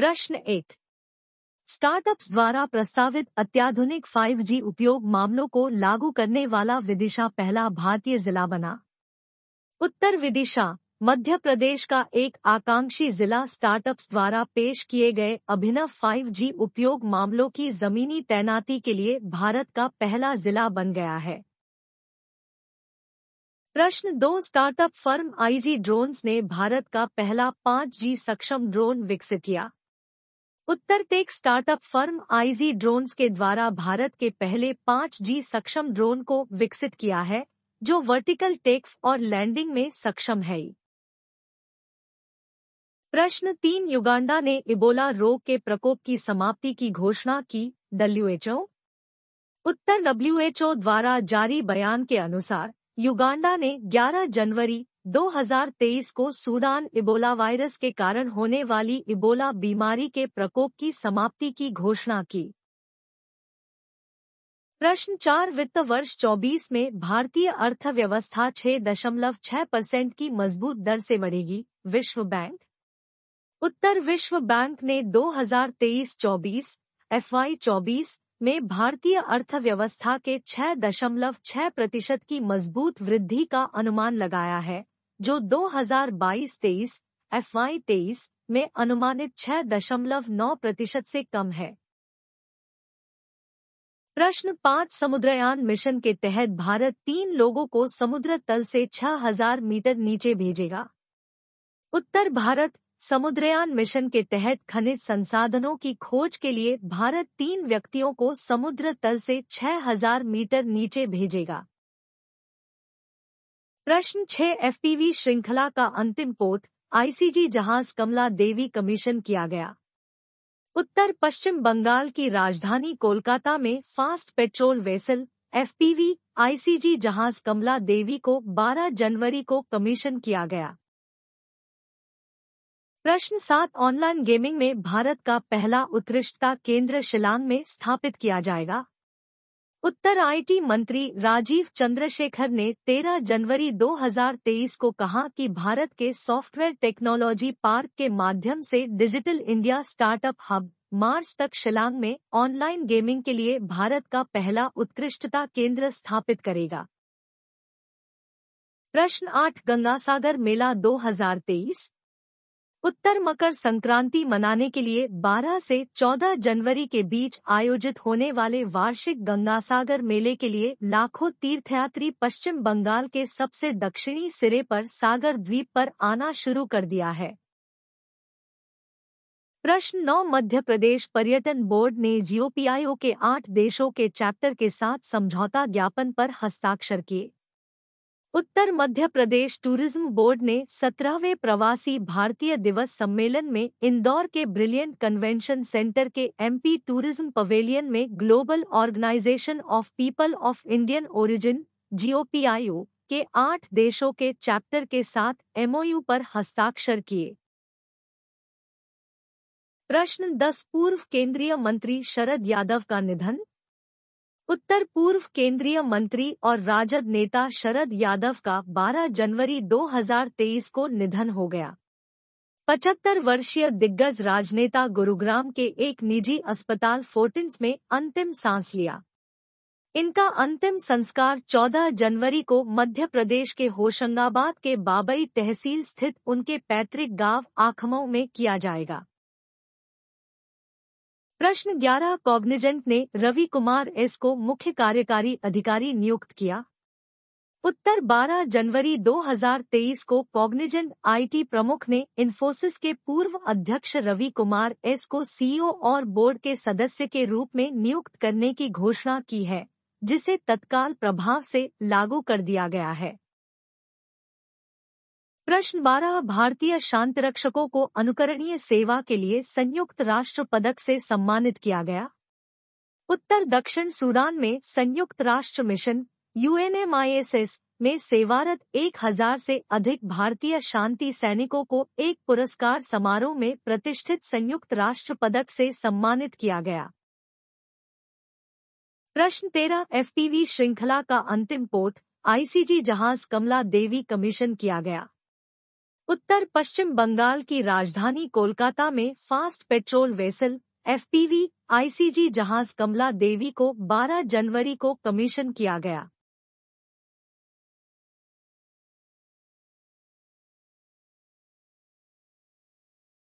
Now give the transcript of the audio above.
प्रश्न एक स्टार्टअप्स द्वारा प्रस्तावित अत्याधुनिक 5G उपयोग मामलों को लागू करने वाला विदिशा पहला भारतीय जिला बना उत्तर विदिशा मध्य प्रदेश का एक आकांक्षी जिला स्टार्टअप्स द्वारा पेश किए गए अभिनव 5G उपयोग मामलों की जमीनी तैनाती के लिए भारत का पहला जिला बन गया है प्रश्न दो स्टार्टअप फर्म आईजी ड्रोन्स ने भारत का पहला 5G सक्षम ड्रोन विकसित किया उत्तर tech startup firm IG drones के द्वारा भारत के पहले जी सक्षम ड्रोन को विकसित किया है जो वर्टिकल टेक और लैंडिंग में सक्षम है प्रश्न तीन युगांडा ने इबोला रोग के प्रकोप की समाप्ति की घोषणा की डब्ल्यूएचओ उत्तर डब्ल्यूएचओ द्वारा जारी बयान के अनुसार युगांडा ने 11 जनवरी 2023 को सूडान इबोला वायरस के कारण होने वाली इबोला बीमारी के प्रकोप की समाप्ति की घोषणा की प्रश्न चार वित्त वर्ष 24 में भारतीय अर्थव्यवस्था 6.6 परसेंट की मजबूत दर से बढ़ेगी विश्व बैंक उत्तर विश्व बैंक ने 2023-24 एफवाई 24 में भारतीय अर्थव्यवस्था के 6.6 प्रतिशत की मजबूत वृद्धि का अनुमान लगाया है जो 2022-23 हजार 23 में अनुमानित 6.9 प्रतिशत से कम है प्रश्न पाँच समुद्रयान मिशन के तहत भारत तीन लोगों को समुद्र तल से 6000 मीटर नीचे भेजेगा उत्तर भारत समुद्रयान मिशन के तहत खनिज संसाधनों की खोज के लिए भारत तीन व्यक्तियों को समुद्र तल से 6000 मीटर नीचे भेजेगा प्रश्न छह एफपीवी श्रृंखला का अंतिम पोत आईसीजी जहाज कमला देवी कमीशन किया गया उत्तर पश्चिम बंगाल की राजधानी कोलकाता में fast patrol vessel FPV ICG जहाज कमला देवी को 12 जनवरी को कमीशन किया गया प्रश्न सात ऑनलाइन गेमिंग में भारत का पहला उत्कृष्टता केंद्र शिलांग में स्थापित किया जाएगा उत्तर आईटी मंत्री राजीव चंद्रशेखर ने 13 जनवरी 2023 को कहा कि भारत के सॉफ्टवेयर टेक्नोलॉजी पार्क के माध्यम से digital India startup hub March तक शिलांग में ऑनलाइन गेमिंग के लिए भारत का पहला उत्कृष्टता केंद्र स्थापित करेगा प्रश्न आठ गंगासागर मेला 2023 उत्तर मकर संक्रांति मनाने के लिए 12 से 14 जनवरी के बीच आयोजित होने वाले वार्षिक गंगा सागर मेले के लिए लाखों तीर्थयात्री पश्चिम बंगाल के सबसे दक्षिणी सिरे पर सागर द्वीप पर आना शुरू कर दिया है प्रश्न नौ मध्य प्रदेश पर्यटन बोर्ड ने जीओपीआईओ के आठ देशों के चैप्टर के साथ समझौता ज्ञापन पर हस्ताक्षर किए उत्तर मध्य प्रदेश टूरिज्म बोर्ड ने सत्रहवें प्रवासी भारतीय दिवस सम्मेलन में इंदौर के ब्रिलियंट कन्वेंशन सेंटर के एमपी टूरिज्म पवेलियन में global organisation of people of Indian origin GOPIO के आठ देशों के चैप्टर के साथ एमओयू पर हस्ताक्षर किए प्रश्न दस पूर्व केंद्रीय मंत्री शरद यादव का निधन उत्तर पूर्व केंद्रीय मंत्री और राजद नेता शरद यादव का 12 जनवरी 2023 को निधन हो गया पचहत्तर वर्षीय दिग्गज राजनेता गुरुग्राम के एक निजी अस्पताल फोर्टिन्स में अंतिम सांस लिया इनका अंतिम संस्कार 14 जनवरी को मध्य प्रदेश के होशंगाबाद के बाबई तहसील स्थित उनके पैतृक गांव आखमऊ में किया जाएगा प्रश्न 11 कॉग्निजेंट ने रवि कुमार एस को मुख्य कार्यकारी अधिकारी नियुक्त किया उत्तर 12 जनवरी 2023 को कॉग्निजेंट आईटी प्रमुख ने इन्फोसिस के पूर्व अध्यक्ष रवि कुमार एस को सीईओ और बोर्ड के सदस्य के रूप में नियुक्त करने की घोषणा की है जिसे तत्काल प्रभाव से लागू कर दिया गया है प्रश्न बारह भारतीय शांतिरक्षकों को अनुकरणीय सेवा के लिए संयुक्त राष्ट्र पदक से सम्मानित किया गया उत्तर दक्षिण सूडान में संयुक्त राष्ट्र मिशन यूएनएमआईएसएस में सेवारत एक हजार से अधिक भारतीय शांति सैनिकों को एक पुरस्कार समारोह में प्रतिष्ठित संयुक्त राष्ट्र पदक से सम्मानित किया गया प्रश्न तेरह एफपीवी श्रृंखला का अंतिम पोत आईसीजी जहाज कमला देवी कमीशन किया गया उत्तर पश्चिम बंगाल की राजधानी कोलकाता में fast patrol vessel FPV ICG जहाज कमला देवी को 12 जनवरी को कमीशन किया गया